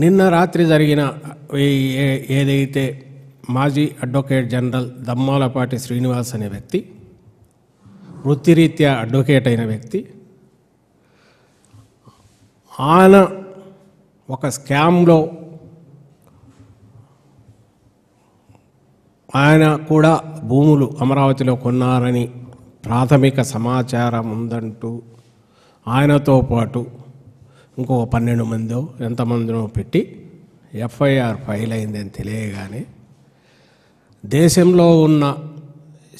నిన్న రాత్రి జరిగిన ఏదైతే మాజీ అడ్వకేట్ జనరల్ దమ్మాలపాటి శ్రీనివాస్ అనే వ్యక్తి వృత్తిరీత్యా అడ్వకేట్ అయిన వ్యక్తి ఆయన ఒక స్కామ్లో ఆయన కూడా భూములు అమరావతిలో కొన్నారని ప్రాథమిక సమాచారం ఉందంటూ ఆయనతో పాటు ఇంకొక పన్నెండు మందో ఎంతమందినో పెట్టి ఎఫ్ఐఆర్ ఫైల్ అయిందని తెలియగానే దేశంలో ఉన్న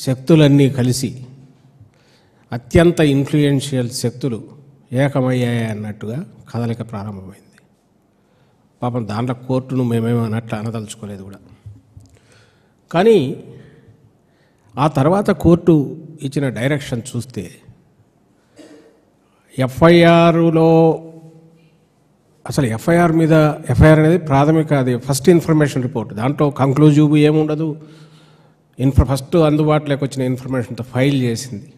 శక్తులన్నీ కలిసి అత్యంత ఇన్ఫ్లుయెన్షియల్ శక్తులు ఏకమయ్యాయి అన్నట్టుగా కదలిక ప్రారంభమైంది పాపం దాంట్లో కోర్టును మేమేమో అన్నట్లు అనదలుచుకోలేదు కూడా కానీ ఆ తర్వాత కోర్టు ఇచ్చిన డైరెక్షన్ చూస్తే ఎఫ్ఐఆర్లో అసలు ఎఫ్ఐఆర్ మీద ఎఫ్ఐఆర్ అనేది ప్రాథమిక అది ఫస్ట్ ఇన్ఫర్మేషన్ రిపోర్ట్ దాంట్లో కంక్లూజివ్ ఏముండదు ఇన్ఫర్ ఫస్ట్ అందుబాటులోకి వచ్చిన ఇన్ఫర్మేషన్తో ఫైల్ చేసింది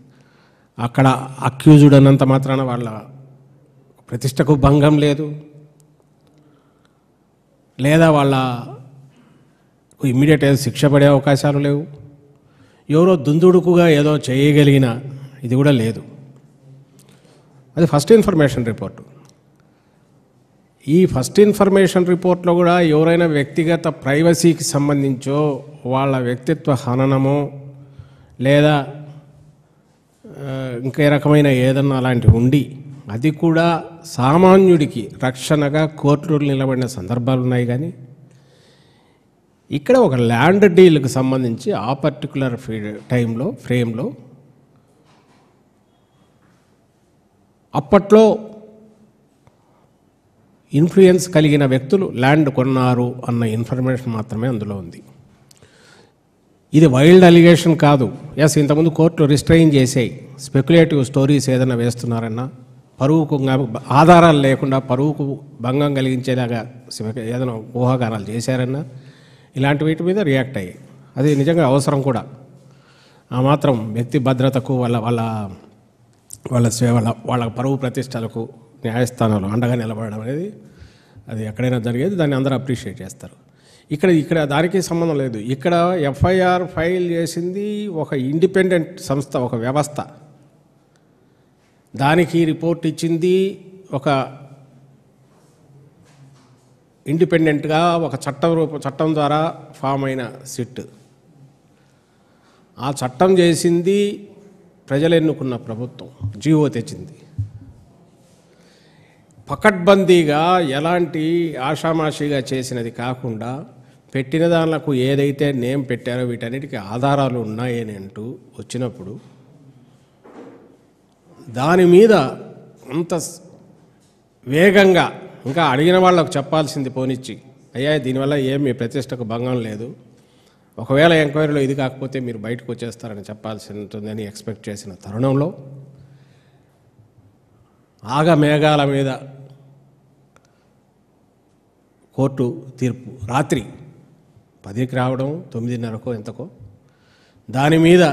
అక్కడ అక్యూజ్డ్ అన్నంత మాత్రాన వాళ్ళ ప్రతిష్టకు భంగం లేదు లేదా వాళ్ళ ఇమ్మీడియట్ శిక్ష పడే అవకాశాలు లేవు ఎవరో దుందుడుకుగా ఏదో చేయగలిగిన ఇది కూడా లేదు అది ఫస్ట్ ఇన్ఫర్మేషన్ రిపోర్టు ఈ ఫస్ట్ ఇన్ఫర్మేషన్ రిపోర్ట్లో కూడా ఎవరైనా వ్యక్తిగత ప్రైవసీకి సంబంధించో వాళ్ళ వ్యక్తిత్వ హననము లేదా ఇంకే రకమైన ఏదన్నా అలాంటివి ఉండి అది కూడా సామాన్యుడికి రక్షణగా కోర్టులు నిలబడిన సందర్భాలు ఉన్నాయి కానీ ఇక్కడ ఒక ల్యాండ్ డీల్కి సంబంధించి ఆ పర్టికులర్ ఫీ టైంలో ఫ్రేమ్లో అప్పట్లో ఇన్ఫ్లుయెన్స్ కలిగిన వ్యక్తులు ల్యాండ్ కొన్నారు అన్న ఇన్ఫర్మేషన్ మాత్రమే అందులో ఉంది ఇది వైల్డ్ అలిగేషన్ కాదు ఎస్ ఇంతకుముందు కోర్టులు రిస్ట్రైన్ చేసాయి స్పెక్యులేటివ్ స్టోరీస్ ఏదైనా వేస్తున్నారన్నా పరువుకు ఆధారాలు లేకుండా పరువుకు భంగం కలిగించేలాగా ఏదైనా ఊహాగానాలు చేశారన్నా ఇలాంటి వీటి మీద రియాక్ట్ అయ్యాయి అది నిజంగా అవసరం కూడా ఆ మాత్రం వ్యక్తి భద్రతకు వాళ్ళ వాళ్ళ వాళ్ళ వాళ్ళ వాళ్ళ పరువు ప్రతిష్టలకు న్యాయస్థానంలో అండగా నిలబడడం అనేది అది ఎక్కడైనా జరిగేది దాన్ని అందరూ అప్రిషియేట్ చేస్తారు ఇక్కడ ఇక్కడ దానికి సంబంధం లేదు ఇక్కడ ఎఫ్ఐఆర్ ఫైల్ చేసింది ఒక ఇండిపెండెంట్ సంస్థ ఒక వ్యవస్థ దానికి రిపోర్ట్ ఇచ్చింది ఒక ఇండిపెండెంట్గా ఒక చట్టం రూప చట్టం ద్వారా ఫామ్ అయిన సిట్ ఆ చట్టం చేసింది ప్రజలు ఎన్నుకున్న ప్రభుత్వం జీవో తెచ్చింది పకడ్బందీగా ఎలాంటి ఆషామాషిగా చేసినది కాకుండా పెట్టిన దానిలకు ఏదైతే నేమ్ పెట్టారో వీటన్నిటికీ ఆధారాలు ఉన్నాయని అంటూ వచ్చినప్పుడు దాని మీద అంత వేగంగా ఇంకా అడిగిన వాళ్ళకు చెప్పాల్సింది పోనిచ్చి అయ్యా దీనివల్ల ఏం మీ ప్రతిష్టకు భంగం లేదు ఒకవేళ ఎంక్వైరీలో ఇది కాకపోతే మీరు బయటకు వచ్చేస్తారని చెప్పాల్సి ఉంటుందని ఎక్స్పెక్ట్ చేసిన తరుణంలో ఆగమేఘాల మీద కోర్టు తీర్పు రాత్రి పదికి రావడం తొమ్మిదిన్నరకో ఎంతకో దాని మీద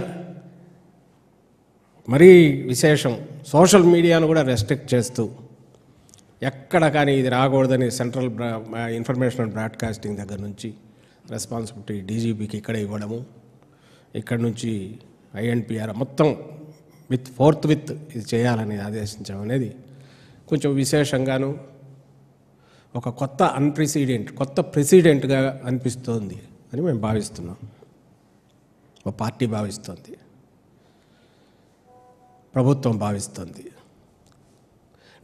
మరీ విశేషం సోషల్ మీడియాను కూడా రెస్ట్రిక్ట్ చేస్తూ ఎక్కడ కానీ ఇది రాకూడదని సెంట్రల్ బ్రా ఇన్ఫర్మేషన్ బ్రాడ్కాస్టింగ్ దగ్గర నుంచి రెస్పాన్సిబిలిటీ డీజీపీకి ఇక్కడ ఇవ్వడము ఇక్కడ నుంచి ఐఎన్పిఆర్ మొత్తం విత్ ఫోర్త్ విత్ ఇది చేయాలని ఆదేశించడం అనేది కొంచెం విశేషంగాను ఒక కొత్త అన్ప్రెసిడెంట్ కొత్త ప్రెసిడెంట్గా అనిపిస్తోంది అని మేము భావిస్తున్నాం ఒక పార్టీ భావిస్తోంది ప్రభుత్వం భావిస్తుంది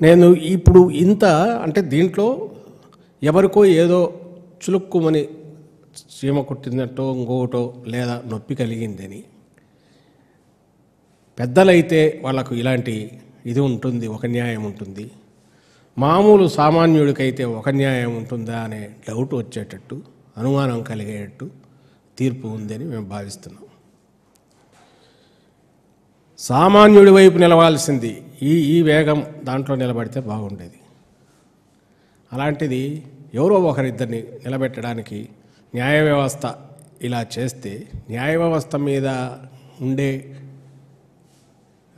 నేను ఇప్పుడు ఇంత అంటే దీంట్లో ఎవరికో ఏదో చులుక్కుమని చీమ కుట్టినట్టో ఇంకోటో లేదా నొప్పి కలిగిందని పెద్దలైతే వాళ్ళకు ఇలాంటి ఇది ఉంటుంది ఒక న్యాయం ఉంటుంది మామూలు సామాన్యుడికైతే ఒక న్యాయం ఉంటుందా అనే డౌట్ వచ్చేటట్టు అనుమానం కలిగేటట్టు తీర్పు ఉందని మేము భావిస్తున్నాం సామాన్యుడి వైపు నిలవాల్సింది ఈ ఈ వేగం దాంట్లో నిలబడితే బాగుండేది అలాంటిది ఎవరో ఒకరిద్దరిని నిలబెట్టడానికి న్యాయ వ్యవస్థ ఇలా చేస్తే న్యాయ వ్యవస్థ మీద ఉండే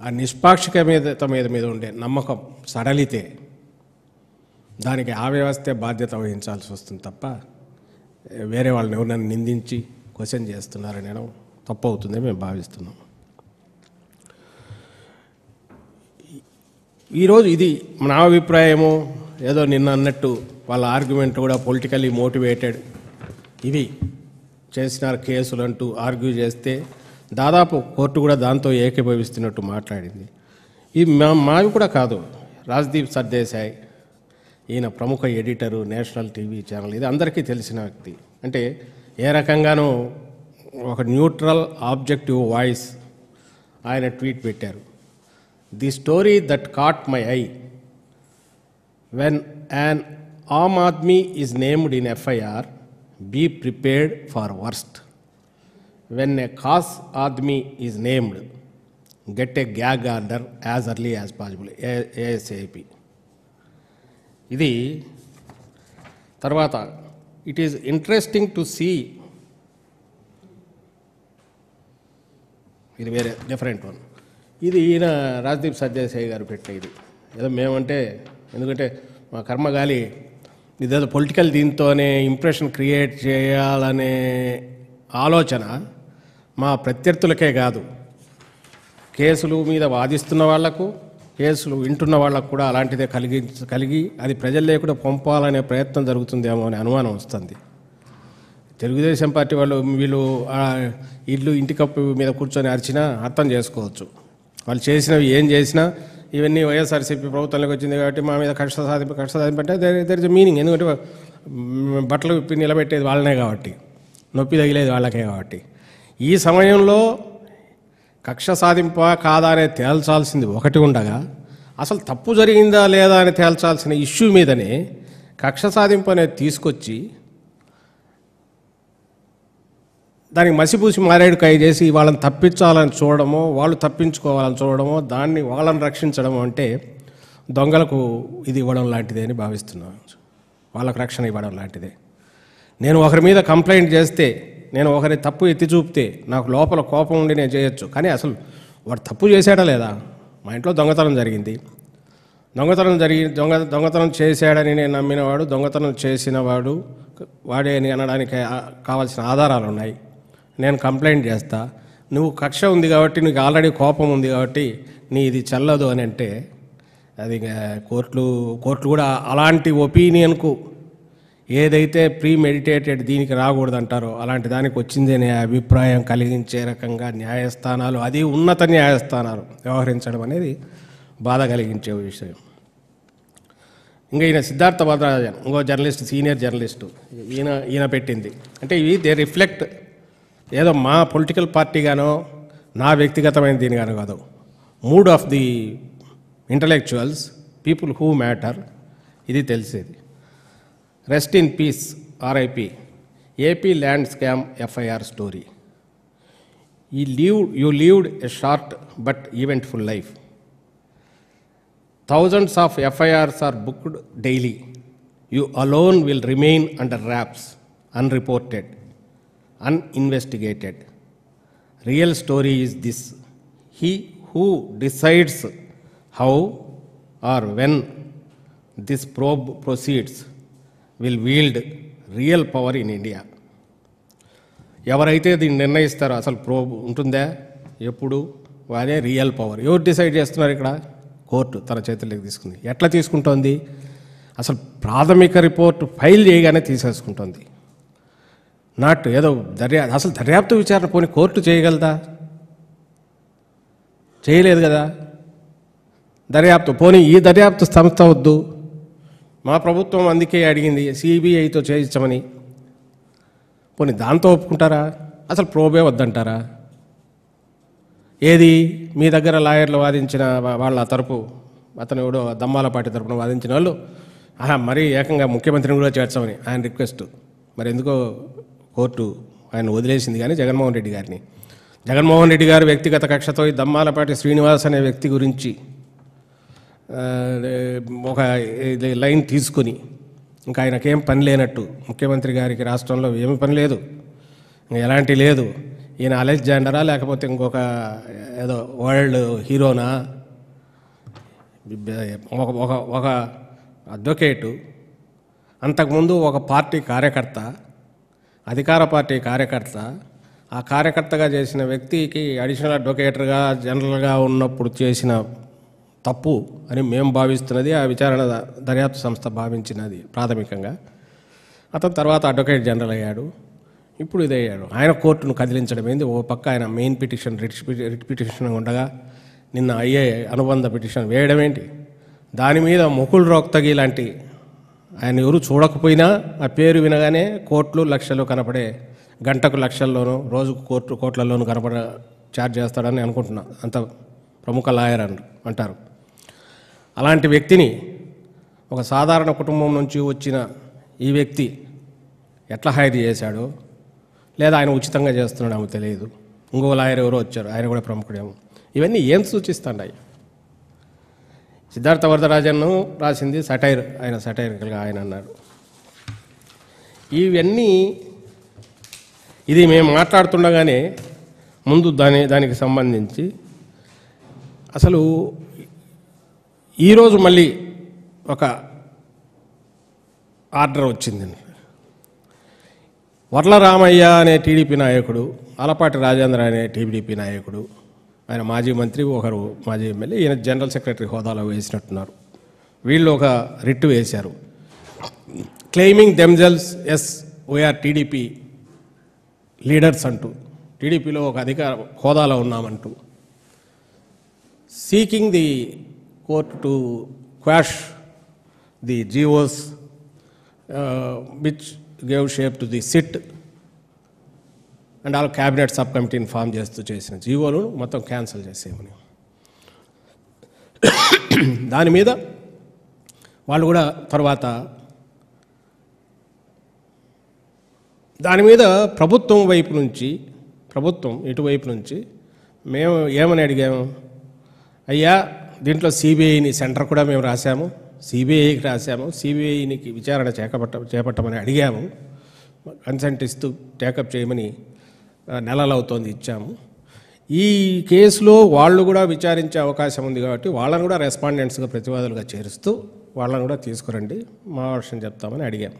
ఆ నిష్పాక్షిక మీద మీద మీద ఉండే నమ్మకం సడలితే దానికి ఆ వ్యవస్థే బాధ్యత వహించాల్సి వస్తుంది తప్ప వేరే వాళ్ళని ఎవరినైనా నిందించి క్వశ్చన్ చేస్తున్నారని నేను తప్పు అవుతుందని మేము భావిస్తున్నాం ఈరోజు ఇది నా అభిప్రాయము ఏదో నిన్న అన్నట్టు వాళ్ళ ఆర్గ్యుమెంట్ కూడా పొలిటికల్లీ మోటివేటెడ్ ఇవి చేసిన కేసులు అంటూ ఆర్గ్యూ చేస్తే దాదాపు కోర్టు కూడా దాంతో ఏకీభవిస్తున్నట్టు మాట్లాడింది ఇవి మా మావి కూడా కాదు రాజ్దీప్ సర్దేశాయ్ ఈయన ప్రముఖ ఎడిటరు నేషనల్ టీవీ ఛానల్ ఇది అందరికీ తెలిసిన వ్యక్తి అంటే ఏ రకంగానూ ఒక న్యూట్రల్ ఆబ్జెక్టివ్ వాయిస్ ఆయన ట్వీట్ పెట్టారు the story that caught my eye when an aam aadmi is named in FIR be prepared for worst when a khas aadmi is named get a gag order as early as possible ASAP ఇది తర్వాత it is interesting to see ఇది వేరే different one ఇది ఈయన రాజ్దీప్ సత్యసాయి గారు పెట్టిన ఇది ఏదో మేమంటే ఎందుకంటే మా కర్మగాలి ఇదేదో పొలిటికల్ దీంతోనే ఇంప్రెషన్ క్రియేట్ చేయాలనే ఆలోచన మా ప్రత్యర్థులకే కాదు కేసులు మీద వాదిస్తున్న వాళ్లకు కేసులు వింటున్న వాళ్ళకు కూడా అలాంటిదే కలిగి కలిగి అది ప్రజలు లేకుండా పంపాలనే ప్రయత్నం జరుగుతుందేమో అనే అనుమానం వస్తుంది తెలుగుదేశం పార్టీ వాళ్ళు వీళ్ళు ఇల్లు ఇంటికప్పు మీద కూర్చొని అరిచినా అర్థం చేసుకోవచ్చు వాళ్ళు చేసినవి ఏం చేసినా ఇవన్నీ వైఎస్ఆర్సీపీ ప్రభుత్వంలోకి వచ్చింది కాబట్టి మా మీద కష్ట సాధింపు కష్ట సాధింపు అంటే దేర్ దేర్ ఇస్ మీనింగ్ ఎందుకంటే బట్టలు నిలబెట్టేది వాళ్ళనే కాబట్టి నొప్పి తగిలేది వాళ్ళకే కాబట్టి ఈ సమయంలో కక్ష సాధింప కాదా అనేది తేల్చాల్సింది ఒకటి ఉండగా అసలు తప్పు జరిగిందా లేదా అని తేల్చాల్సిన ఇష్యూ మీదనే కక్ష సాధింపు అనేది తీసుకొచ్చి దానికి మసిపూసి మారేడుకాయ చేసి వాళ్ళని తప్పించాలని చూడడమో వాళ్ళు తప్పించుకోవాలని చూడడమో దాన్ని వాళ్ళని రక్షించడం అంటే దొంగలకు ఇది ఇవ్వడం లాంటిదే అని భావిస్తున్నాను వాళ్ళకు రక్షణ ఇవ్వడం లాంటిదే నేను ఒకరి మీద కంప్లైంట్ చేస్తే నేను ఒకరి తప్పు ఎత్తి చూపితే నాకు లోపల కోపం ఉండి నేను చేయొచ్చు కానీ అసలు వాడు తప్పు చేశాడా లేదా మా ఇంట్లో దొంగతనం జరిగింది దొంగతనం జరిగి దొంగ దొంగతనం చేశాడని నేను నమ్మినవాడు దొంగతనం చేసిన వాడు వాడే అని అనడానికి కావాల్సిన ఆధారాలు ఉన్నాయి నేను కంప్లైంట్ చేస్తా నువ్వు కక్ష ఉంది కాబట్టి నీకు ఆల్రెడీ కోపం ఉంది కాబట్టి నీ ఇది చల్లదు అని అంటే అది కోర్టులు కోర్టులు కూడా అలాంటి ఒపీనియన్కు ఏదైతే ప్రీ మెడిటేటెడ్ దీనికి రాకూడదంటారో అలాంటి దానికి వచ్చిందనే అభిప్రాయం కలిగించే రకంగా న్యాయస్థానాలు అది ఉన్నత న్యాయస్థానాలు వ్యవహరించడం అనేది బాధ కలిగించే విషయం ఇంకా ఈయన సిద్ధార్థ భద్రరాజన్ ఇంకో జర్నలిస్ట్ సీనియర్ జర్నలిస్టు ఈయన ఈయన పెట్టింది అంటే ఇవి దే రిఫ్లెక్ట్ ఏదో మా పొలిటికల్ పార్టీగానో నా వ్యక్తిగతమైన దీనిగానో కాదు mood of the intellectuals people who matter ఇది తెలిసేది Rest in peace, RIP. AP land scam FIR story. You lived, you lived a short but eventful life. Thousands of FIRs are booked daily. You alone will remain under wraps, unreported, uninvestigated. Real story is this He who decides how or when this probe proceeds will wield real power in India ఎవరైతే దీన్ని నిర్ణయిస్తారో అసలు pro ఉంటుందా ఎప్పుడు వారే real power ఎవరు decide చేస్తున్నారు ఇక్కడ court తన చేతుల్లోకి తీసుకుంది ఎట్లా తీసుకుంటోంది అసలు ప్రాథమిక రిపోర్ట్ ఫైల్ చేయగానే తీసేసుకుంటోంది నాట్ ఏదో దర్యా అసలు దర్యాప్తు విచారణ పోని కోర్టు చేయగలదా చేయలేదు కదా దర్యాప్తు పోనీ ఈ దర్యాప్తు సంస్థ వద్దు మా ప్రభుత్వం అందుకే అడిగింది సిబిఐతో చేయించమని పోనీ దాంతో ఒప్పుకుంటారా అసలు ప్రోబే వద్దంటారా ఏది మీ దగ్గర లాయర్లు వాదించిన వాళ్ళ తరపు అతను ఎవడో దమ్మాలపాటి తరపున వాదించిన వాళ్ళు ఆహా మరీ ఏకంగా ముఖ్యమంత్రిని కూడా చేర్చమని ఆయన రిక్వెస్ట్ మరి ఎందుకో కోర్టు ఆయన వదిలేసింది కానీ జగన్మోహన్ రెడ్డి గారిని జగన్మోహన్ రెడ్డి గారు వ్యక్తిగత కక్షతో ఈ దమ్మాలపాటి శ్రీనివాస్ అనే వ్యక్తి గురించి ఒక లైన్ తీసుకొని ఇంకా ఆయనకేం పని లేనట్టు ముఖ్యమంత్రి గారికి రాష్ట్రంలో ఏమి పని లేదు ఎలాంటి లేదు ఈయన అలెగ్జాండరా లేకపోతే ఇంకొక ఏదో వరల్డ్ హీరోనా ఒక ఒక ఒక అడ్వకేటు అంతకుముందు ఒక పార్టీ కార్యకర్త అధికార పార్టీ కార్యకర్త ఆ కార్యకర్తగా చేసిన వ్యక్తికి అడిషనల్ అడ్వకేటర్గా జనరల్గా ఉన్నప్పుడు చేసిన తప్పు అని మేము భావిస్తున్నది ఆ విచారణ దర్యాప్తు సంస్థ భావించినది ప్రాథమికంగా అతను తర్వాత అడ్వకేట్ జనరల్ అయ్యాడు ఇప్పుడు ఇదయ్యాడు ఆయన కోర్టును కదిలించడం ఏంది ఓ పక్క ఆయన మెయిన్ పిటిషన్ రిట్ పిటిషన్ ఉండగా నిన్న అయ్యే అనుబంధ పిటిషన్ వేయడం ఏంటి దాని మీద ముకుల్ రోక్తగి లాంటి ఆయన ఎవరు చూడకపోయినా ఆ పేరు వినగానే కోట్లు లక్షలు కనపడే గంటకు లక్షల్లోనూ రోజుకు కోర్టు కోట్లలోనూ కనపడ ఛార్జ్ చేస్తాడని అనుకుంటున్నా అంత ప్రముఖ లాయర్ అంటారు అలాంటి వ్యక్తిని ఒక సాధారణ కుటుంబం నుంచి వచ్చిన ఈ వ్యక్తి ఎట్లా ఖైదీ చేశాడో లేదా ఆయన ఉచితంగా చేస్తున్నాడు ఆమె తెలియదు ఇంకో లాయర్ ఎవరో వచ్చారు ఆయన కూడా ప్రముఖుడేమో ఇవన్నీ ఏం సూచిస్తాయి సిద్ధార్థ వరదరాజన్ను రాసింది సటైర్ ఆయన సటైరికల్గా ఆయన అన్నారు ఇవన్నీ ఇది మేము మాట్లాడుతుండగానే ముందు దాని దానికి సంబంధించి అసలు ఈరోజు మళ్ళీ ఒక ఆర్డర్ వచ్చిందండి వర్ల రామయ్య అనే టీడీపీ నాయకుడు అలపాటి రాజేంద్ర అనే టీడీపీ నాయకుడు ఆయన మాజీ మంత్రి ఒకరు మాజీ ఎమ్మెల్యే ఈయన జనరల్ సెక్రటరీ హోదాలో వేసినట్టున్నారు వీళ్ళు ఒక రిట్ వేశారు claiming themselves as or TDP leaders అంటూ టీడీపీలో ఒక అధికార హోదాలో ఉన్నామంటూ seeking the court to quash the GOs uh, which gave shape to the SIT and all cabinet sub కమిటీని ఫామ్ చేస్తూ చేసిన జీవోలు మొత్తం క్యాన్సిల్ చేసేయమని దాని మీద వాళ్ళు కూడా తర్వాత దాని మీద ప్రభుత్వం వైపు నుంచి ప్రభుత్వం ఇటువైపు నుంచి మేము ఏమని అడిగాము అయ్యా దీంట్లో సిబిఐని సెంటర్ కూడా మేము రాశాము సిబిఐకి రాశాము సిబిఐనికి విచారణ చేపట్ట చేపట్టమని అడిగాము కన్సెంట్ ఇస్తూ టేకప్ చేయమని అవుతోంది ఇచ్చాము ఈ కేసులో వాళ్ళు కూడా విచారించే అవకాశం ఉంది కాబట్టి వాళ్ళని కూడా రెస్పాండెంట్స్గా ప్రతివాదులుగా చేరుస్తూ వాళ్ళని కూడా తీసుకురండి మా వర్షం చెప్తామని అడిగాం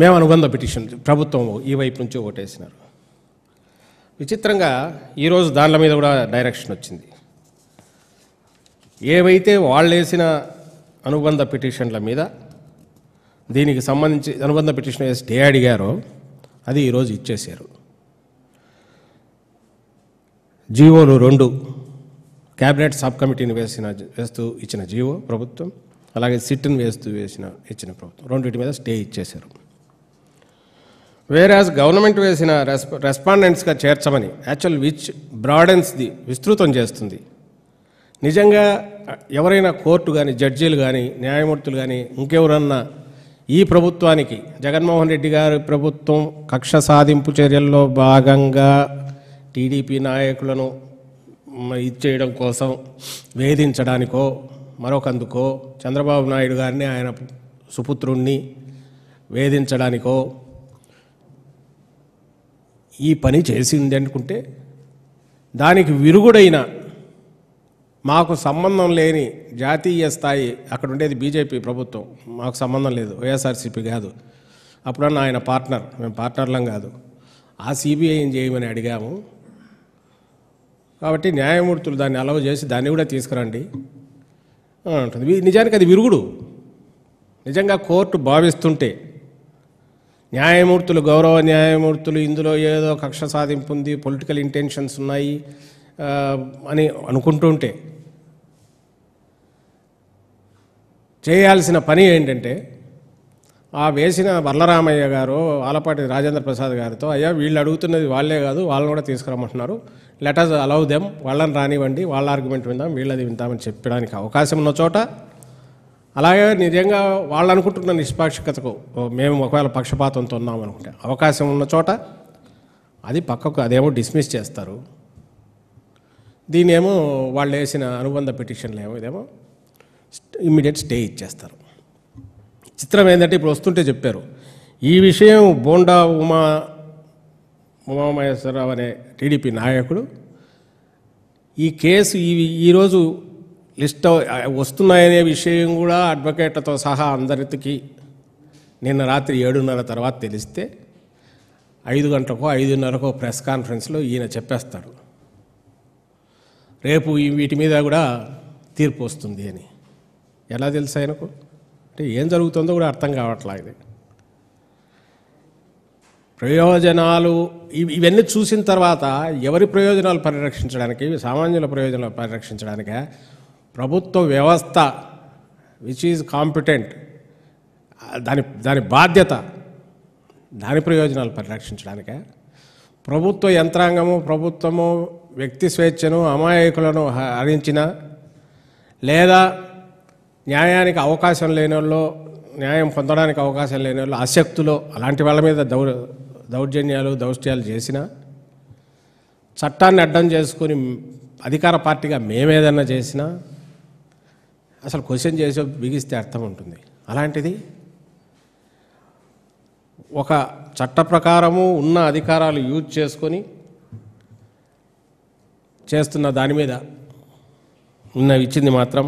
మేము అనుబంధ పిటిషన్ ప్రభుత్వం ఈ వైపు నుంచి ఓటేసినారు విచిత్రంగా ఈరోజు దానిల మీద కూడా డైరెక్షన్ వచ్చింది ఏవైతే వాళ్ళు వేసిన అనుబంధ పిటిషన్ల మీద దీనికి సంబంధించి అనుబంధ పిటిషన్ వేసి డే అడిగారో అది ఈరోజు ఇచ్చేశారు జీవోలు రెండు క్యాబినెట్ సబ్ కమిటీని వేసిన వేస్తూ ఇచ్చిన జీవో ప్రభుత్వం అలాగే సిట్ని వేస్తూ వేసిన ఇచ్చిన ప్రభుత్వం రెండింటి మీద స్టే ఇచ్చేశారు వేరాజ్ గవర్నమెంట్ వేసిన రెస్ రెస్పాండెంట్స్గా చేర్చమని యాక్చువల్ విచ్ బ్రాడెన్స్ది విస్తృతం చేస్తుంది నిజంగా ఎవరైనా కోర్టు కానీ జడ్జీలు కానీ న్యాయమూర్తులు కానీ ఇంకెవరన్నా ఈ ప్రభుత్వానికి జగన్మోహన్ రెడ్డి గారి ప్రభుత్వం కక్ష సాధింపు చర్యల్లో భాగంగా టీడీపీ నాయకులను ఇచ్చేయడం కోసం వేధించడానికో మరొకందుకో చంద్రబాబు నాయుడు గారిని ఆయన సుపుత్రుణ్ణి వేధించడానికో ఈ పని చేసింది అనుకుంటే దానికి విరుగుడైన మాకు సంబంధం లేని జాతీయ స్థాయి అక్కడ ఉండేది బీజేపీ ప్రభుత్వం మాకు సంబంధం లేదు వైఎస్ఆర్సీపీ కాదు అప్పుడన్నా ఆయన పార్ట్నర్ మేము పార్ట్నర్లం కాదు ఆ సిబిఐని చేయమని అడిగాము కాబట్టి న్యాయమూర్తులు దాన్ని అలవ్ చేసి దాన్ని కూడా తీసుకురండి ఉంటుంది నిజానికి అది విరుగుడు నిజంగా కోర్టు భావిస్తుంటే న్యాయమూర్తులు గౌరవ న్యాయమూర్తులు ఇందులో ఏదో కక్ష సాధింపు ఉంది పొలిటికల్ ఇంటెన్షన్స్ ఉన్నాయి అని అనుకుంటుంటే చేయాల్సిన పని ఏంటంటే ఆ వేసిన వర్లరామయ్య గారు ఆలపాటి రాజేంద్ర ప్రసాద్ గారితో అయ్యా వీళ్ళు అడుగుతున్నది వాళ్ళే కాదు వాళ్ళని కూడా తీసుకురమ్మంటున్నారు లెటర్స్ అలౌ దెమ్ వాళ్ళని రానివ్వండి వాళ్ళ ఆర్గ్యుమెంట్ విందాం వీళ్ళది విందామని చెప్పడానికి అవకాశం ఉన్న చోట అలాగే నిజంగా వాళ్ళు అనుకుంటున్న నిష్పాక్షికతకు మేము ఒకవేళ పక్షపాతంతో ఉన్నాం అనుకుంటే అవకాశం ఉన్న చోట అది పక్కకు అదేమో డిస్మిస్ చేస్తారు దీని ఏమో వాళ్ళు వేసిన అనుబంధ పిటిషన్లు ఏమో ఇదేమో ఇమ్మీడియట్ స్టే ఇచ్చేస్తారు చిత్రం ఏంటంటే ఇప్పుడు వస్తుంటే చెప్పారు ఈ విషయం బోండా ఉమా ఉమామహేశ్వరరావు అనే టీడీపీ నాయకుడు ఈ కేసు ఈ ఈరోజు లిస్ట్ వస్తున్నాయనే విషయం కూడా అడ్వకేట్లతో సహా అందరికీ నిన్న రాత్రి ఏడున్నర తర్వాత తెలిస్తే ఐదు గంటలకో ఐదున్నరకో ప్రెస్ కాన్ఫరెన్స్లో ఈయన చెప్పేస్తాడు రేపు వీటి మీద కూడా తీర్పు వస్తుంది అని ఎలా తెలుసు ఆయనకు అంటే ఏం జరుగుతుందో కూడా అర్థం కావట్లేదు ప్రయోజనాలు ఇవన్నీ చూసిన తర్వాత ఎవరి ప్రయోజనాలు పరిరక్షించడానికి సామాన్యుల ప్రయోజనాలు పరిరక్షించడానికి ప్రభుత్వ వ్యవస్థ విచ్ ఈజ్ కాంపిటెంట్ దాని దాని బాధ్యత దాని ప్రయోజనాలు పరిరక్షించడానికే ప్రభుత్వ యంత్రాంగము ప్రభుత్వము వ్యక్తి స్వేచ్ఛను అమాయకులను హరించిన లేదా న్యాయానికి అవకాశం లేని వాళ్ళు న్యాయం పొందడానికి అవకాశం లేని వాళ్ళు అశక్తులు అలాంటి వాళ్ళ మీద దౌ దౌర్జన్యాలు దౌష్ట్యాలు చేసిన చట్టాన్ని అడ్డం చేసుకుని అధికార పార్టీగా మేమేదన్నా చేసినా అసలు క్వశ్చన్ చేసి బిగిస్తే అర్థం ఉంటుంది అలాంటిది ఒక చట్ట ప్రకారము ఉన్న అధికారాలు యూజ్ చేసుకొని చేస్తున్న దాని మీద ఉన్న ఇచ్చింది మాత్రం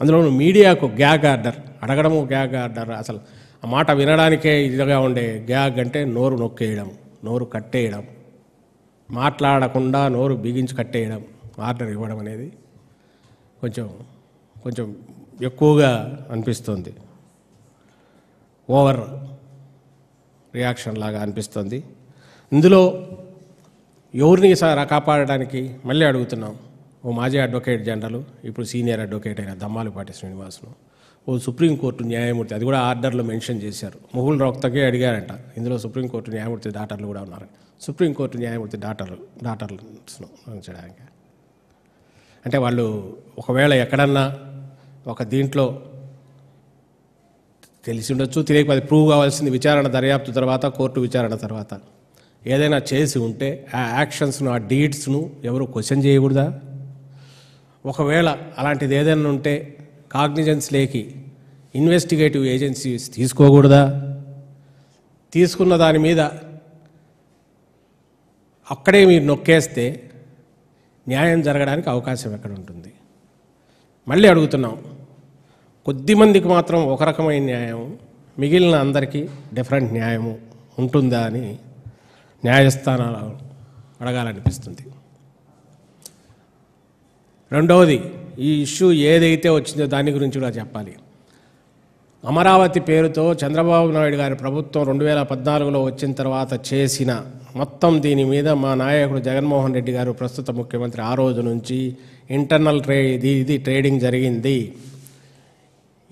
అందులో మీడియాకు గ్యాగ్ ఆర్డర్ అడగడము గ్యాగ్ ఆర్డర్ అసలు ఆ మాట వినడానికే ఇదిగా ఉండే గ్యాగ్ అంటే నోరు నొక్కేయడం నోరు కట్టేయడం మాట్లాడకుండా నోరు బిగించి కట్టేయడం ఆర్డర్ ఇవ్వడం అనేది కొంచెం కొంచెం ఎక్కువగా అనిపిస్తుంది ఓవర్ రియాక్షన్ లాగా అనిపిస్తుంది ఇందులో ఎవరిని కాపాడడానికి మళ్ళీ అడుగుతున్నాం ఓ మాజీ అడ్వకేట్ జనరల్ ఇప్పుడు సీనియర్ అడ్వకేట్ అయిన దమ్మాలపాటి శ్రీనివాసును ఓ సుప్రీంకోర్టు న్యాయమూర్తి అది కూడా ఆర్డర్లో మెన్షన్ చేశారు మొహుల్ రోక్తకే అడిగారంట ఇందులో సుప్రీంకోర్టు న్యాయమూర్తి డాటర్లు కూడా ఉన్నారు సుప్రీంకోర్టు న్యాయమూర్తి డాటర్లు డాటర్లను అంటే వాళ్ళు ఒకవేళ ఎక్కడన్నా ఒక దీంట్లో తెలిసి ఉండొచ్చు తెలియక అది ప్రూవ్ కావాల్సింది విచారణ దర్యాప్తు తర్వాత కోర్టు విచారణ తర్వాత ఏదైనా చేసి ఉంటే ఆ యాక్షన్స్ను ఆ డీడ్స్ను ఎవరు క్వశ్చన్ చేయకూడదా ఒకవేళ అలాంటిది ఏదైనా ఉంటే కాగ్నిజెన్స్ లేకి ఇన్వెస్టిగేటివ్ ఏజెన్సీస్ తీసుకోకూడదా తీసుకున్న దాని మీద అక్కడే మీరు నొక్కేస్తే న్యాయం జరగడానికి అవకాశం ఎక్కడ ఉంటుంది మళ్ళీ అడుగుతున్నాం కొద్దిమందికి మాత్రం ఒక రకమైన న్యాయం మిగిలిన అందరికీ డిఫరెంట్ న్యాయము ఉంటుందా అని న్యాయస్థానాలు అడగాలనిపిస్తుంది రెండవది ఈ ఇష్యూ ఏదైతే వచ్చిందో దాని గురించి కూడా చెప్పాలి అమరావతి పేరుతో చంద్రబాబు నాయుడు గారి ప్రభుత్వం రెండు వేల పద్నాలుగులో వచ్చిన తర్వాత చేసిన మొత్తం దీని మీద మా నాయకుడు జగన్మోహన్ రెడ్డి గారు ప్రస్తుత ముఖ్యమంత్రి ఆ రోజు నుంచి ఇంటర్నల్ ట్రే ఇది ఇది ట్రేడింగ్ జరిగింది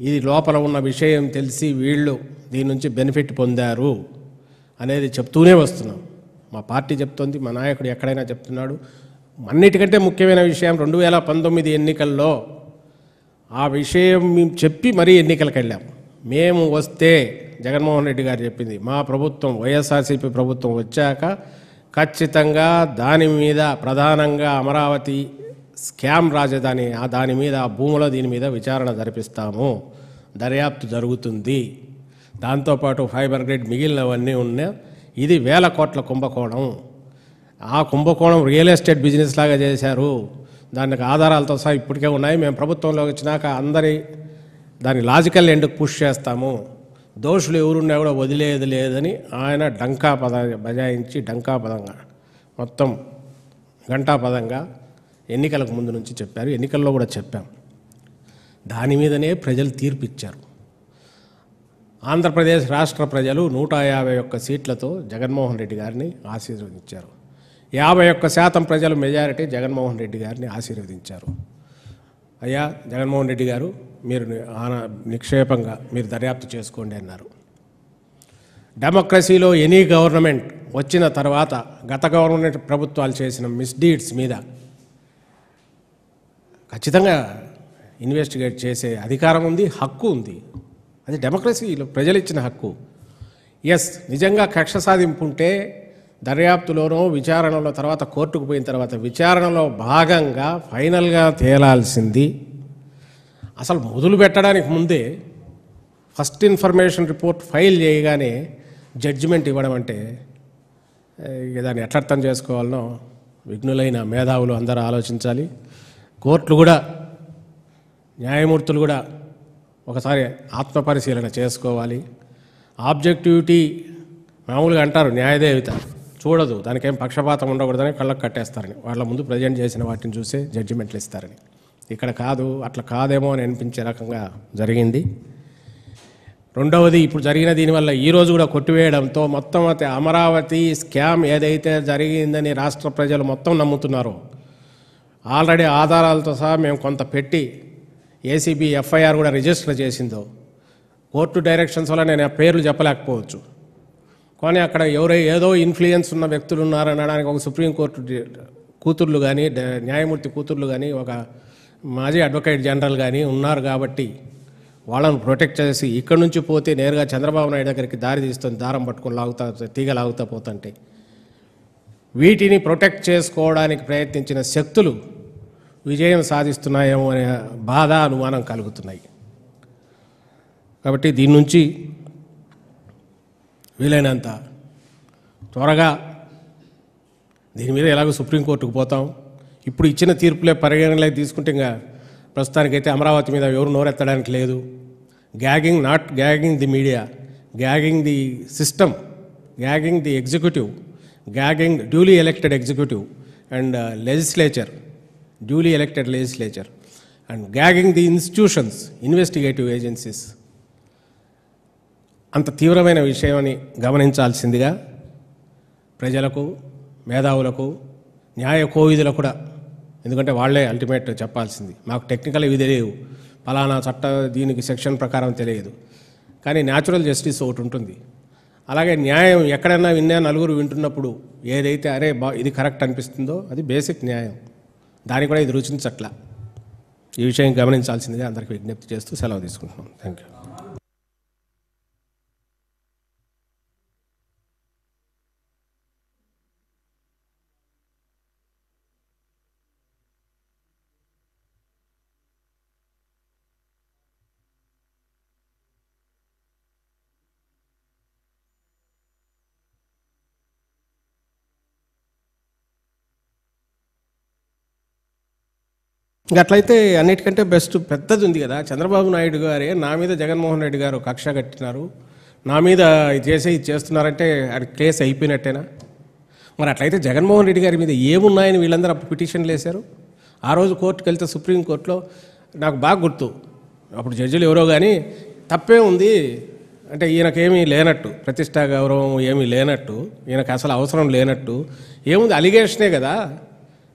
ఇది లోపల ఉన్న విషయం తెలిసి వీళ్ళు దీని నుంచి బెనిఫిట్ పొందారు అనేది చెప్తూనే వస్తున్నాం మా పార్టీ చెప్తోంది మా నాయకుడు ఎక్కడైనా చెప్తున్నాడు అన్నిటికంటే ముఖ్యమైన విషయం రెండు వేల పంతొమ్మిది ఎన్నికల్లో ఆ విషయం మేము చెప్పి మరీ ఎన్నికలకు వెళ్ళాం మేము వస్తే జగన్మోహన్ రెడ్డి గారు చెప్పింది మా ప్రభుత్వం వైఎస్ఆర్సీపీ ప్రభుత్వం వచ్చాక ఖచ్చితంగా దాని మీద ప్రధానంగా అమరావతి స్కామ్ రాజధాని ఆ దాని మీద ఆ భూముల దీని మీద విచారణ జరిపిస్తాము దర్యాప్తు జరుగుతుంది దాంతోపాటు ఫైబర్ గ్రిడ్ మిగిలినవన్నీ ఉన్నా ఇది వేల కోట్ల కుంభకోణం ఆ కుంభకోణం రియల్ ఎస్టేట్ బిజినెస్ లాగా చేశారు దానికి ఆధారాలతో సహా ఇప్పటికే ఉన్నాయి మేము ప్రభుత్వంలోకి వచ్చినాక అందరి దాని లాజికల్ ఎండ్కు పుష్ చేస్తాము దోషులు ఎవరున్నా కూడా వదిలేదు లేదని ఆయన డంకా పద బజాయించి డంకా పదంగా మొత్తం పదంగా ఎన్నికలకు ముందు నుంచి చెప్పారు ఎన్నికల్లో కూడా చెప్పాం దాని మీదనే ప్రజలు తీర్పిచ్చారు ఆంధ్రప్రదేశ్ రాష్ట్ర ప్రజలు నూట యాభై ఒక్క సీట్లతో జగన్మోహన్ రెడ్డి గారిని ఆశీర్వదించారు యాభై ఒక్క శాతం ప్రజలు మెజారిటీ జగన్మోహన్ రెడ్డి గారిని ఆశీర్వదించారు అయ్యా జగన్మోహన్ రెడ్డి గారు మీరు నిక్షేపంగా మీరు దర్యాప్తు చేసుకోండి అన్నారు డెమోక్రసీలో ఎనీ గవర్నమెంట్ వచ్చిన తర్వాత గత గవర్నమెంట్ ప్రభుత్వాలు చేసిన మిస్డీడ్స్ మీద ఖచ్చితంగా ఇన్వెస్టిగేట్ చేసే అధికారం ఉంది హక్కు ఉంది అది డెమోక్రసీలో ప్రజలు ఇచ్చిన హక్కు ఎస్ నిజంగా కక్ష సాధింపు ఉంటే దర్యాప్తులోనో విచారణలో తర్వాత కోర్టుకు పోయిన తర్వాత విచారణలో భాగంగా ఫైనల్గా తేలాల్సింది అసలు మొదలు పెట్టడానికి ముందే ఫస్ట్ ఇన్ఫర్మేషన్ రిపోర్ట్ ఫైల్ చేయగానే జడ్జిమెంట్ ఇవ్వడం అంటే దాన్ని ఎట్లా అర్థం చేసుకోవాలనో విఘ్నులైన మేధావులు అందరూ ఆలోచించాలి కోర్టులు కూడా న్యాయమూర్తులు కూడా ఒకసారి ఆత్మపరిశీలన చేసుకోవాలి ఆబ్జెక్టివిటీ మామూలుగా అంటారు న్యాయదేవిత చూడదు దానికేం పక్షపాతం ఉండకూడదని కళ్ళకు కట్టేస్తారని వాళ్ళ ముందు ప్రజెంట్ చేసిన వాటిని చూసే జడ్జిమెంట్లు ఇస్తారని ఇక్కడ కాదు అట్లా కాదేమో అని అనిపించే రకంగా జరిగింది రెండవది ఇప్పుడు జరిగిన దీనివల్ల ఈరోజు కూడా కొట్టివేయడంతో మొత్తం అయితే అమరావతి స్కామ్ ఏదైతే జరిగిందని రాష్ట్ర ప్రజలు మొత్తం నమ్ముతున్నారో ఆల్రెడీ ఆధారాలతో సహా మేము కొంత పెట్టి ఏసీబీ ఎఫ్ఐఆర్ కూడా రిజిస్టర్ చేసిందో కోర్టు డైరెక్షన్స్ వల్ల నేను ఆ పేర్లు చెప్పలేకపోవచ్చు కానీ అక్కడ ఎవరై ఏదో ఇన్ఫ్లుయెన్స్ ఉన్న వ్యక్తులు ఉన్నారనడానికి ఒక సుప్రీంకోర్టు కూతుర్లు కానీ న్యాయమూర్తి కూతుర్లు కానీ ఒక మాజీ అడ్వకేట్ జనరల్ కానీ ఉన్నారు కాబట్టి వాళ్ళను ప్రొటెక్ట్ చేసి ఇక్కడ నుంచి పోతే నేరుగా చంద్రబాబు నాయుడు దగ్గరికి దారి తీస్తుంది దారం పట్టుకుని లాగుతా తీగ లాగుతా పోతుంటే వీటిని ప్రొటెక్ట్ చేసుకోవడానికి ప్రయత్నించిన శక్తులు విజయం సాధిస్తున్నాయేమో అనే బాధ అనుమానం కలుగుతున్నాయి కాబట్టి దీని నుంచి వీలైనంత త్వరగా దీని మీద ఎలాగో సుప్రీంకోర్టుకు పోతాం ఇప్పుడు ఇచ్చిన తీర్పులే పరిగణనలే తీసుకుంటే ఇంకా ప్రస్తుతానికైతే అమరావతి మీద ఎవరు నోరెత్తడానికి లేదు gagging not gagging the media gagging the system gagging the executive gagging duly elected executive and uh, legislature, duly elected legislature, and gagging the institutions, investigative agencies. అంత తీవ్రమైన విషయాన్ని గమనించాల్సిందిగా ప్రజలకు మేధావులకు న్యాయ కోవిధులకు కూడా ఎందుకంటే వాళ్లే అల్టిమేట్ చెప్పాల్సింది మాకు టెక్నికల్ ఇవి తెలియవు ఫలానా చట్ట దీనికి సెక్షన్ ప్రకారం తెలియదు కానీ న్యాచురల్ జస్టిస్ ఒకటి ఉంటుంది అలాగే న్యాయం ఎక్కడైనా విన్నా నలుగురు వింటున్నప్పుడు ఏదైతే అరే బా ఇది కరెక్ట్ అనిపిస్తుందో అది బేసిక్ న్యాయం దానికి కూడా ఇది రుచించట్లా ఈ విషయం గమనించాల్సిందే అందరికీ విజ్ఞప్తి చేస్తూ సెలవు తీసుకుంటున్నాం థ్యాంక్ యూ అట్లయితే అన్నిటికంటే బెస్ట్ పెద్దది ఉంది కదా చంద్రబాబు నాయుడు గారే నా మీద జగన్మోహన్ రెడ్డి గారు కక్ష కట్టినారు నా మీద ఇది చేసే ఇది చేస్తున్నారంటే అది కేసు అయిపోయినట్టేనా మరి అట్లయితే జగన్మోహన్ రెడ్డి గారి మీద ఏమున్నాయని వీళ్ళందరూ అప్పుడు పిటిషన్లు వేశారు ఆ రోజు కోర్టుకు వెళ్తే సుప్రీంకోర్టులో నాకు బాగా గుర్తు అప్పుడు జడ్జిలు ఎవరో కానీ తప్పే ఉంది అంటే ఈయనకేమీ లేనట్టు ప్రతిష్టా గౌరవం ఏమీ లేనట్టు ఈయనకు అసలు అవసరం లేనట్టు ఏముంది అలిగేషనే కదా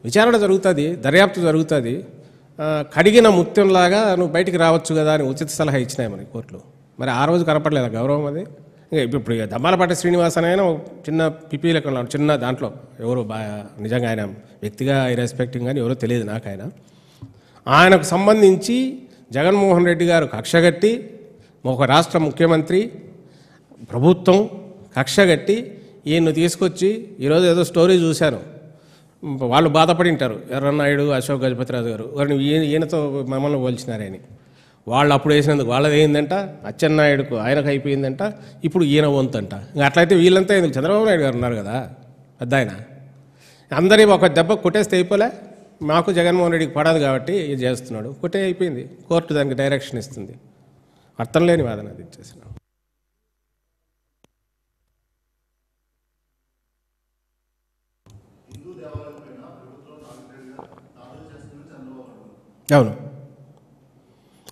విచారణ జరుగుతుంది దర్యాప్తు జరుగుతుంది కడిగిన ముత్యంలాగా నువ్వు బయటికి రావచ్చు కదా అని ఉచిత సలహా ఇచ్చినాయి మనకి కోర్టులు మరి ఆ రోజు కనపడలేదు గౌరవం అది ఇంకా ఇప్పుడు దమ్మాలపాటి శ్రీనివాస్ అని ఆయన చిన్న చిన్న దాంట్లో ఎవరు నిజంగా ఆయన వ్యక్తిగా రెస్పెక్టింగ్ కానీ ఎవరో తెలియదు నాకు ఆయన ఆయనకు సంబంధించి జగన్మోహన్ రెడ్డి గారు కక్షగట్టి ఒక రాష్ట్ర ముఖ్యమంత్రి ప్రభుత్వం కక్షగట్టి ఈయన్ను తీసుకొచ్చి ఈరోజు ఏదో స్టోరీ చూశాను వాళ్ళు బాధపడి ఉంటారు ఎర్రన్నాయుడు అశోక్ గజపతిరాజు గారు వారిని ఈయనతో మమ్మల్ని పోల్చినారని వాళ్ళు అప్పుడు వేసినందుకు వాళ్ళది ఏందంట అచ్చెన్నాయుడుకు ఆయనకు అయిపోయిందంట ఇప్పుడు ఈయన వంతంట ఇంకా అట్లయితే వీళ్ళంతా ఎందుకు చంద్రబాబు నాయుడు గారు ఉన్నారు కదా పెద్ద ఆయన అందరి ఒక దెబ్బ కొట్టేస్తే అయిపోలే మాకు జగన్మోహన్ రెడ్డికి పడదు కాబట్టి ఇది చేస్తున్నాడు కొట్టే అయిపోయింది కోర్టు దానికి డైరెక్షన్ ఇస్తుంది అర్థం లేని వాదన అది ఇచ్చేసినాం అవును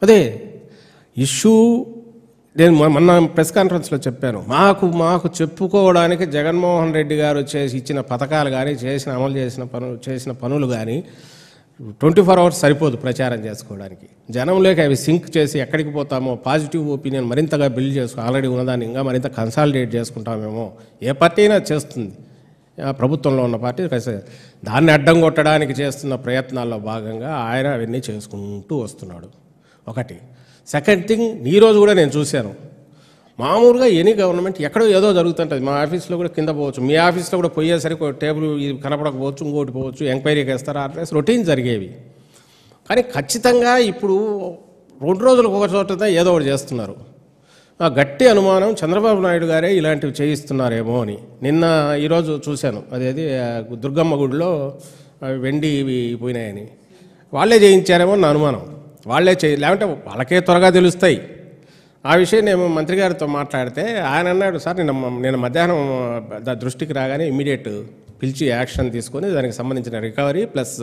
అదే ఇష్యూ నేను మొన్న ప్రెస్ కాన్ఫరెన్స్లో చెప్పాను మాకు మాకు చెప్పుకోవడానికి జగన్మోహన్ రెడ్డి గారు చేసి ఇచ్చిన పథకాలు కానీ చేసిన అమలు చేసిన పనులు చేసిన పనులు కానీ ట్వంటీ ఫోర్ అవర్స్ సరిపోదు ప్రచారం చేసుకోవడానికి జనంలోకి అవి సింక్ చేసి ఎక్కడికి పోతామో పాజిటివ్ ఒపీనియన్ మరింతగా బిల్డ్ చేసుకో ఆల్రెడీ ఉన్నదాన్ని ఇంకా మరింత కన్సాలిడేట్ చేసుకుంటామేమో ఏ పార్టీ అయినా చేస్తుంది ప్రభుత్వంలో ఉన్న పార్టీ దాన్ని అడ్డం కొట్టడానికి చేస్తున్న ప్రయత్నాల్లో భాగంగా ఆయన అవన్నీ చేసుకుంటూ వస్తున్నాడు ఒకటి సెకండ్ థింగ్ ఈరోజు కూడా నేను చూశాను మామూలుగా ఎనీ గవర్నమెంట్ ఎక్కడో ఏదో జరుగుతుంటుంది మా ఆఫీస్లో కూడా కింద పోవచ్చు మీ ఆఫీస్లో కూడా పోయేసరికి టేబుల్ కనపడకపోవచ్చు ఇంకోటి పోవచ్చు ఎంక్వైరీ వేస్తారా అట్లా రొటీన్ జరిగేవి కానీ ఖచ్చితంగా ఇప్పుడు రెండు రోజులకు ఒక చోట ఏదో ఒకటి చేస్తున్నారు ఆ గట్టి అనుమానం చంద్రబాబు నాయుడు గారే ఇలాంటివి చేయిస్తున్నారేమో అని నిన్న ఈరోజు చూశాను అదేది దుర్గమ్మ గుడిలో వెండి ఇవి పోయినాయని వాళ్ళే చేయించారేమో నా అనుమానం వాళ్ళే చేయి లేకుంటే వాళ్ళకే త్వరగా తెలుస్తాయి ఆ విషయం నేను మంత్రి గారితో మాట్లాడితే ఆయన అన్నాడు సార్ నేను నేను మధ్యాహ్నం దృష్టికి రాగానే ఇమీడియట్ పిలిచి యాక్షన్ తీసుకొని దానికి సంబంధించిన రికవరీ ప్లస్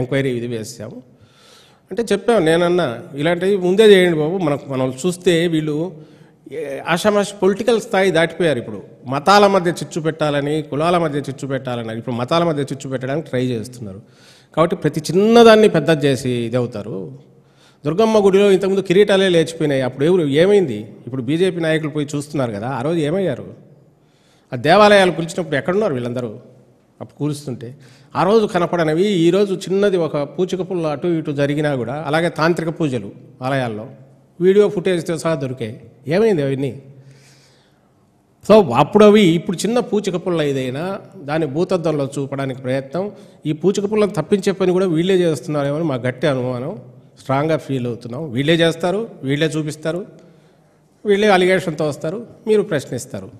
ఎంక్వైరీ ఇది వేసాము అంటే చెప్పాము నేనన్నా ఇలాంటివి ముందే చేయండి బాబు మనకు మనం చూస్తే వీళ్ళు ఆషామాష పొలిటికల్ స్థాయి దాటిపోయారు ఇప్పుడు మతాల మధ్య చిచ్చు పెట్టాలని కులాల మధ్య చిచ్చు పెట్టాలని ఇప్పుడు మతాల మధ్య చిచ్చు పెట్టడానికి ట్రై చేస్తున్నారు కాబట్టి ప్రతి చిన్నదాన్ని పెద్ద చేసి ఇది అవుతారు దుర్గమ్మ గుడిలో ఇంతకుముందు కిరీటాలే లేచిపోయినాయి అప్పుడు ఎవరు ఏమైంది ఇప్పుడు బీజేపీ నాయకులు పోయి చూస్తున్నారు కదా ఆ రోజు ఏమయ్యారు ఆ దేవాలయాలు కూల్చినప్పుడు ఎక్కడున్నారు వీళ్ళందరూ అప్పుడు కూలుస్తుంటే ఆ రోజు కనపడనవి ఈరోజు చిన్నది ఒక పూచిక పుల్ల అటు ఇటు జరిగినా కూడా అలాగే తాంత్రిక పూజలు ఆలయాల్లో వీడియో ఫుటేజ్తో సహా దొరికాయి ఏమైంది అవన్నీ సో అప్పుడు అవి ఇప్పుడు చిన్న పూచిక పుల్ల ఏదైనా దాన్ని భూతద్దంలో చూపడానికి ప్రయత్నం ఈ పూచిక పుల్లను తప్పించే పని కూడా వీళ్ళే చేస్తున్నారేమో మా గట్టి అనుమానం స్ట్రాంగ్గా ఫీల్ అవుతున్నాం వీళ్ళే చేస్తారు వీళ్ళే చూపిస్తారు వీళ్ళే అలిగేషన్తో వస్తారు మీరు ప్రశ్నిస్తారు